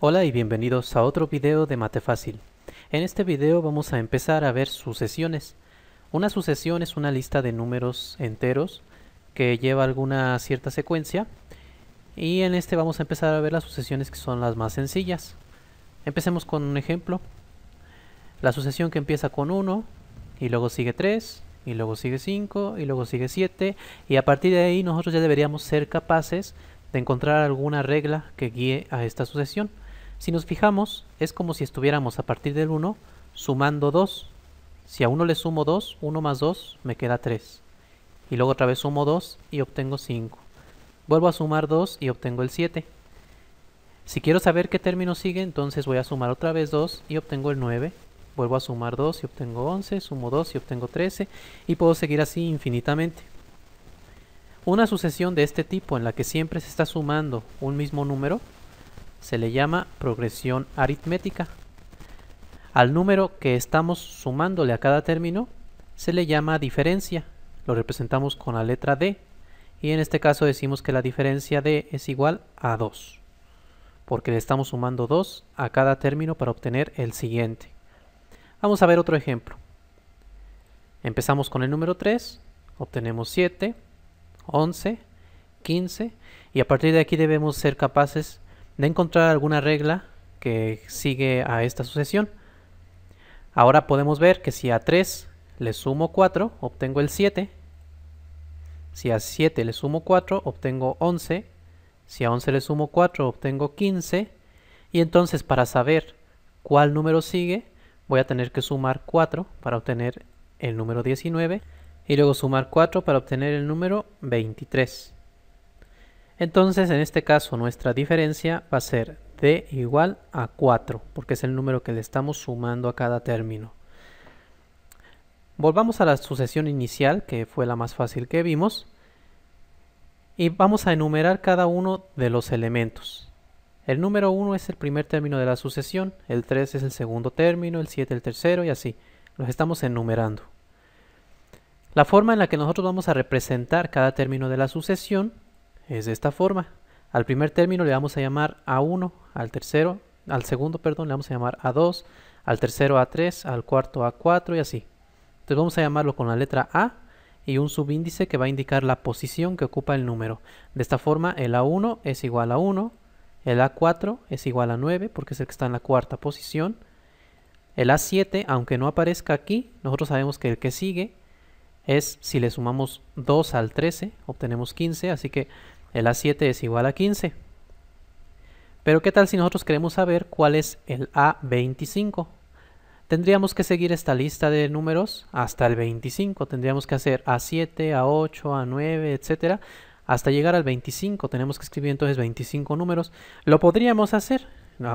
Hola y bienvenidos a otro video de Mate Fácil. En este video vamos a empezar a ver sucesiones. Una sucesión es una lista de números enteros que lleva alguna cierta secuencia y en este vamos a empezar a ver las sucesiones que son las más sencillas. Empecemos con un ejemplo. La sucesión que empieza con 1 y luego sigue 3 y luego sigue 5 y luego sigue 7 y a partir de ahí nosotros ya deberíamos ser capaces de encontrar alguna regla que guíe a esta sucesión. Si nos fijamos, es como si estuviéramos a partir del 1 sumando 2. Si a 1 le sumo 2, 1 más 2 me queda 3. Y luego otra vez sumo 2 y obtengo 5. Vuelvo a sumar 2 y obtengo el 7. Si quiero saber qué término sigue, entonces voy a sumar otra vez 2 y obtengo el 9. Vuelvo a sumar 2 y obtengo 11, sumo 2 y obtengo 13. Y puedo seguir así infinitamente. Una sucesión de este tipo en la que siempre se está sumando un mismo número se le llama progresión aritmética. Al número que estamos sumándole a cada término se le llama diferencia. Lo representamos con la letra D y en este caso decimos que la diferencia D es igual a 2 porque le estamos sumando 2 a cada término para obtener el siguiente. Vamos a ver otro ejemplo. Empezamos con el número 3, obtenemos 7, 11, 15 y a partir de aquí debemos ser capaces de encontrar alguna regla que sigue a esta sucesión. Ahora podemos ver que si a 3 le sumo 4, obtengo el 7. Si a 7 le sumo 4, obtengo 11. Si a 11 le sumo 4, obtengo 15. Y entonces para saber cuál número sigue, voy a tener que sumar 4 para obtener el número 19 y luego sumar 4 para obtener el número 23. Entonces, en este caso, nuestra diferencia va a ser d igual a 4, porque es el número que le estamos sumando a cada término. Volvamos a la sucesión inicial, que fue la más fácil que vimos, y vamos a enumerar cada uno de los elementos. El número 1 es el primer término de la sucesión, el 3 es el segundo término, el 7 el tercero y así. Los estamos enumerando. La forma en la que nosotros vamos a representar cada término de la sucesión es de esta forma. Al primer término le vamos a llamar A1, al tercero, al segundo, perdón, le vamos a llamar A2, al tercero A3, al cuarto A4 y así. Entonces vamos a llamarlo con la letra A y un subíndice que va a indicar la posición que ocupa el número. De esta forma el A1 es igual a 1, el A4 es igual a 9 porque es el que está en la cuarta posición. El A7, aunque no aparezca aquí, nosotros sabemos que el que sigue es si le sumamos 2 al 13, obtenemos 15, así que el A7 es igual a 15. Pero ¿qué tal si nosotros queremos saber cuál es el A25? Tendríamos que seguir esta lista de números hasta el 25. Tendríamos que hacer A7, A8, A9, etcétera, hasta llegar al 25. Tenemos que escribir entonces 25 números. Lo podríamos hacer,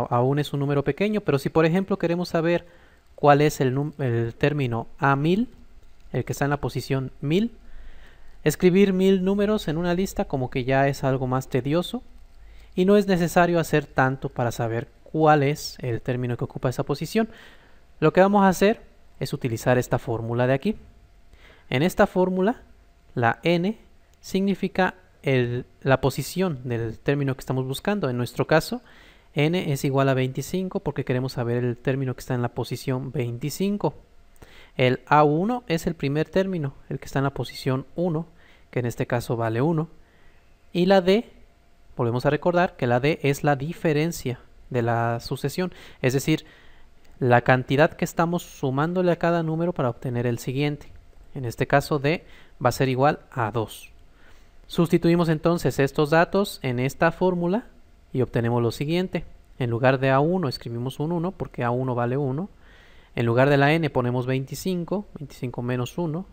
aún es un número pequeño, pero si por ejemplo queremos saber cuál es el, el término A1000, el que está en la posición 1000, Escribir mil números en una lista como que ya es algo más tedioso y no es necesario hacer tanto para saber cuál es el término que ocupa esa posición. Lo que vamos a hacer es utilizar esta fórmula de aquí. En esta fórmula, la n significa el, la posición del término que estamos buscando. En nuestro caso, n es igual a 25 porque queremos saber el término que está en la posición 25. El A1 es el primer término, el que está en la posición 1, que en este caso vale 1. Y la D, volvemos a recordar que la D es la diferencia de la sucesión, es decir, la cantidad que estamos sumándole a cada número para obtener el siguiente. En este caso D va a ser igual a 2. Sustituimos entonces estos datos en esta fórmula y obtenemos lo siguiente. En lugar de A1 escribimos un 1 porque A1 vale 1 en lugar de la n ponemos 25, 25 menos 1.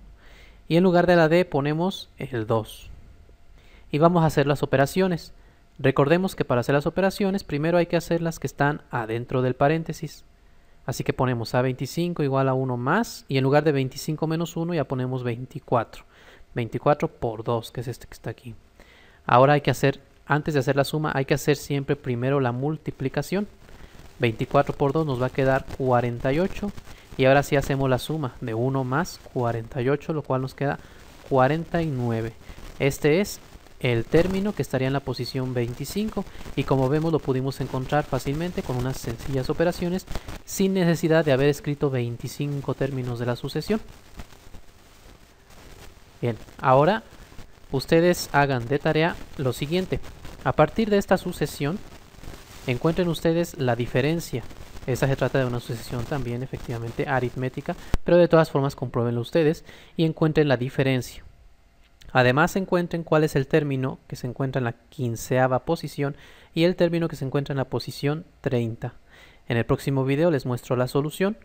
Y en lugar de la d ponemos el 2. Y vamos a hacer las operaciones. Recordemos que para hacer las operaciones primero hay que hacer las que están adentro del paréntesis. Así que ponemos a 25 igual a 1 más y en lugar de 25 menos 1 ya ponemos 24. 24 por 2, que es este que está aquí. Ahora hay que hacer, antes de hacer la suma, hay que hacer siempre primero la multiplicación. 24 por 2 nos va a quedar 48. Y ahora sí hacemos la suma de 1 más 48, lo cual nos queda 49. Este es el término que estaría en la posición 25 y como vemos lo pudimos encontrar fácilmente con unas sencillas operaciones sin necesidad de haber escrito 25 términos de la sucesión. Bien, ahora ustedes hagan de tarea lo siguiente. A partir de esta sucesión Encuentren ustedes la diferencia. Esta se trata de una sucesión también efectivamente aritmética, pero de todas formas compruébenlo ustedes y encuentren la diferencia. Además encuentren cuál es el término que se encuentra en la quinceava posición y el término que se encuentra en la posición 30. En el próximo video les muestro la solución.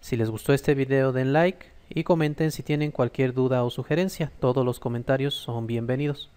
Si les gustó este video den like y comenten si tienen cualquier duda o sugerencia. Todos los comentarios son bienvenidos.